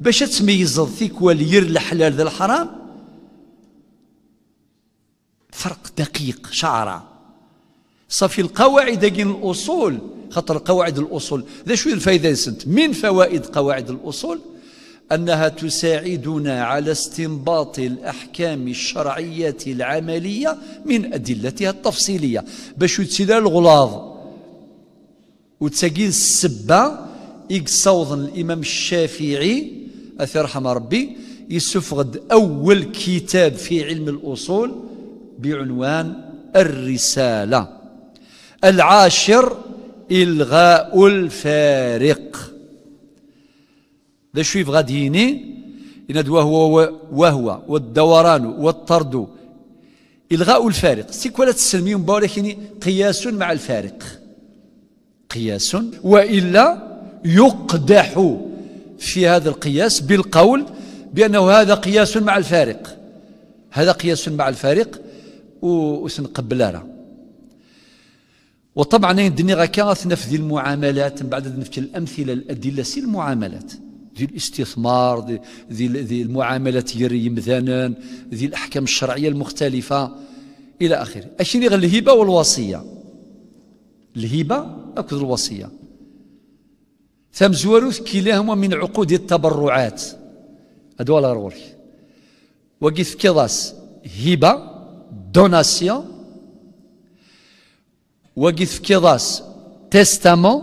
Speaker 1: باش تميز فيك والير الحلال ذا الحرام فرق دقيق شعره صافي القواعد ديال الاصول خاطر قواعد الاصول ذا شو الفائده سنت من فوائد قواعد الاصول انها تساعدنا على استنباط الاحكام الشرعيه العمليه من ادلتها التفصيليه باش تسيل الغلاظ وتسقي السبه يقصوض الامام الشافعي اثر رحمه ربي يسفغد اول كتاب في علم الاصول بعنوان الرساله العاشر إلغاء الفارق ذا شويف ديني إن وهو وهو والدوران والطرد إلغاء الفارق سيكولة السلمي مباركيني قياس مع الفارق قياس وإلا يقدح في هذا القياس بالقول بأنه هذا قياس مع الفارق هذا قياس مع الفارق وسنقبل راه وطبعا الدنيا غا نفذ المعاملات من بعد نفت الامثله الادله سي المعاملات ذي الاستثمار ذي, ذي, المعاملات يري يمذانا ذي الاحكام الشرعيه المختلفه الى اخره اشري الهبه والوصيه الهبه اكد الوصيه ثم زواروث كلاهما من عقود التبرعات هادو على روري وقيث كيضاس هبه دوناسيون وقف كضاس تستامو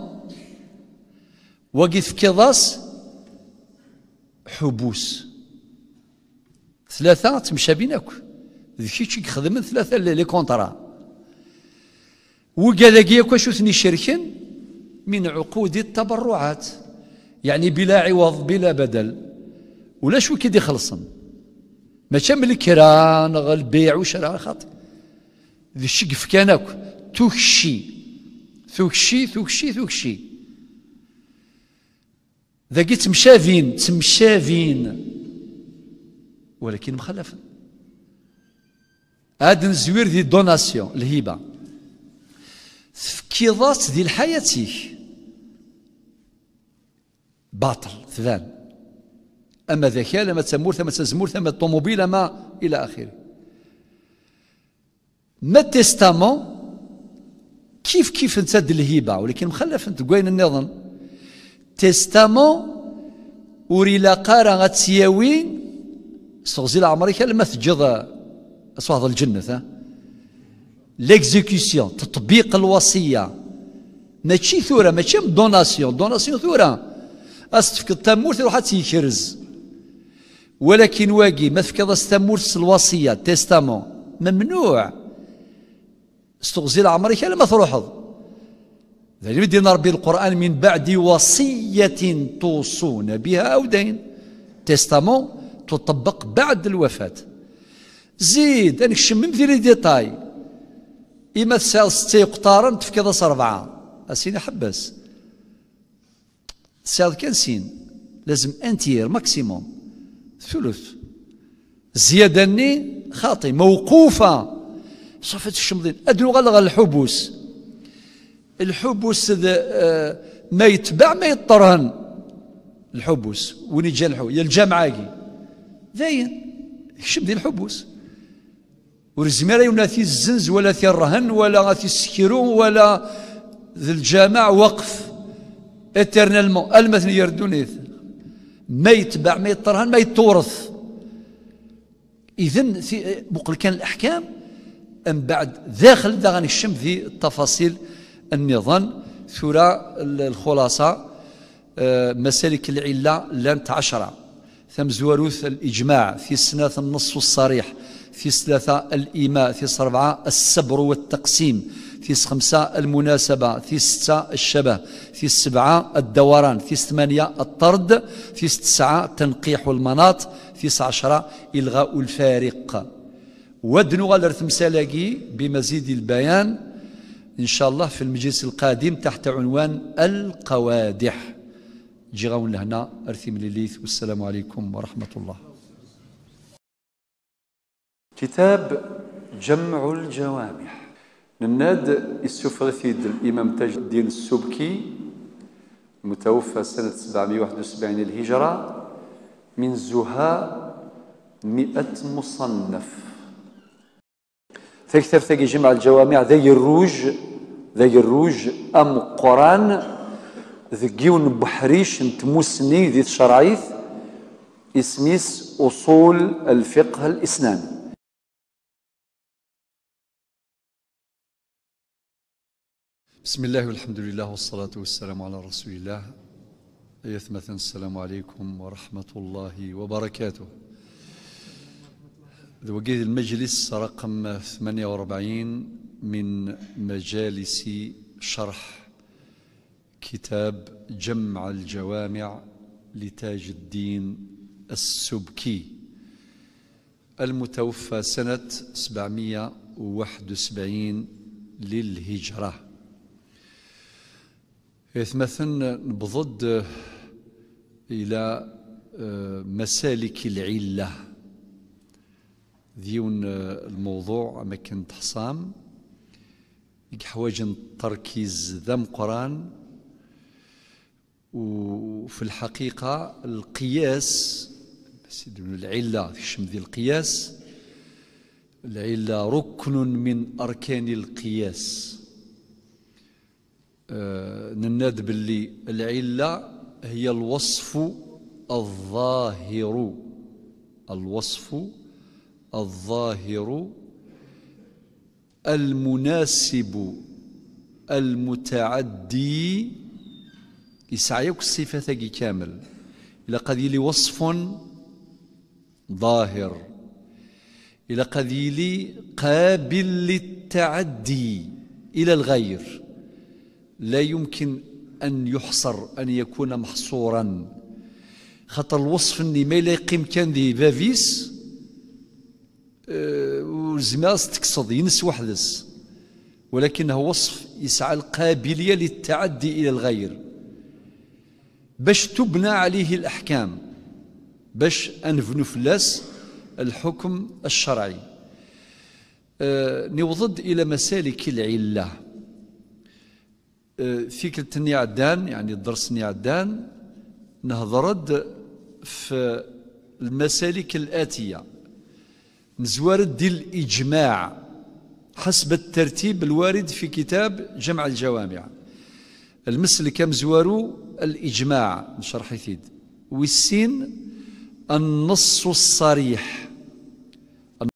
Speaker 1: وقف كضاس حبوس ثلاثة تمشى أكو ذكي تشيك خدمة ثلاثة لي كونترا وقالاقيا كواشو ثني شركين من عقود التبرعات يعني بلا عوض بلا بدل ولا شو كيدي خلصن ماشي من الكران غالبيع وشراء خاطر ذي الشقف كان تكشي تكشي تكشي تكشي ذاكي تمشافين تمشافين ولكن مخلفا هاد نزوير دي دوناسيون الهبه تفكيضات ديال حياتك باطل ثبان اما ذكاء لما تمور ثم تزمور ثم الطوموبيل ما الى اخره ما تيستامون كيف كيف نسد الهيبه ولكن مخلف انت قوين النظام تيستامون وري لا قارا غتسياوي استغزي لعمرك لما تجض اصوات الجنه ليكزيكسيون تطبيق الوصيه ماشي ثوره ماشي دوناسيون دوناسيون ثوره استفك التمورث روح تيكرز ولكن واقي ما تفكض التمورث الوصيه تيستامون ممنوع استغزل عمرك لما تروحض ذلك بدينا ربي القرآن من بعد وصية توصون بها أو دين تستامون تطبق بعد الوفاة زيد أنك شمم في لي ديتاي إما تسال ستي قطارا تفكي تفكيض أربعة أسين حبس تسال كان سين لازم أنتير ماكسيموم ثلث زيادة خاطئ موقوفة صفت الشمضين ادنو غلغ الحبوس الحبوس ذا آه، ما يتبع ما يطرهن الحبوس وين جا الحبوس يا الجامعاكي ذاين الشمضين الحبوس ورزميرا يونا في الزنز ولا في الرهن ولا في السكيرون ولا ذا الجامع وقف اترنالمون المثل يردونيث ما يتبع ما يطرهن ما يتورث اذا آه، بقل كان الاحكام من بعد داخل دا غني الشم في التفاصيل النظام ثورة الخلاصة آه، مسالك العلة لانت عشرة ثم زواروث الإجماع في سنة النص الصريح في ثلاثة الإيماء في أربعة السبر والتقسيم في خمسة المناسبة في ستة الشبه في سبعة الدوران في ثمانية الطرد في تسعة تنقيح المناط في عشرة إلغاء الفارق ودنو على تمثالاقي بمزيد البيان إن شاء الله في المجلس القادم تحت عنوان القوادح جي غاون لهنا أرثي من الليث والسلام عليكم ورحمة الله كتاب جمع الجوامح نناد السفرثيد الإمام تاج الدين السبكي المتوفى سنة 771 الهجرة من زهاء مئة مصنف فيكتب ثقي جمع الجوامع ذي الروج ذي الروج أم قران ذقيون بحريش نتموسني ذي الشرعيث اسميس أصول الفقه الإسلامي بسم الله والحمد لله والصلاة والسلام على رسول الله أيثمة السلام عليكم ورحمة الله وبركاته لوجهة المجلس رقم 48 من مجالس شرح كتاب جمع الجوامع لتاج الدين السبكي المتوفى سنة 771 للهجرة مثلا بضد إلى آه، مسالك العله ديون آه، الموضوع أماكن تحصام حوايج التركيز ذم قران وفي الحقيقة القياس العلة في الشمذي القياس العلة ركن من أركان القياس آه، نناد باللي العلة هي الوصف الظاهر الوصف الظاهر المناسب المتعدي يسعيك الصفة ثقي كامل إلى قذيلي وصف ظاهر إلى قذيلي قابل للتعدي إلى الغير لا يمكن أن يحصر أن يكون محصورا خطر الوصف اللي ما يقيم كان ذي بافيس آه، وزمار تقصد ينس وحدس ولكنه وصف يسعى القابلية للتعدي إلى الغير باش تبنى عليه الأحكام باش أنفنو فلاس الحكم الشرعي آه، نوضد إلى مسالك العلة أه فكرة عدان يعني الدرس عدان نهضرد في المسالك الآتية مزوارد ديال الإجماع حسب الترتيب الوارد في كتاب جمع الجوامع المسلك مزوارو الإجماع نشرح يثيد والسين النص الصريح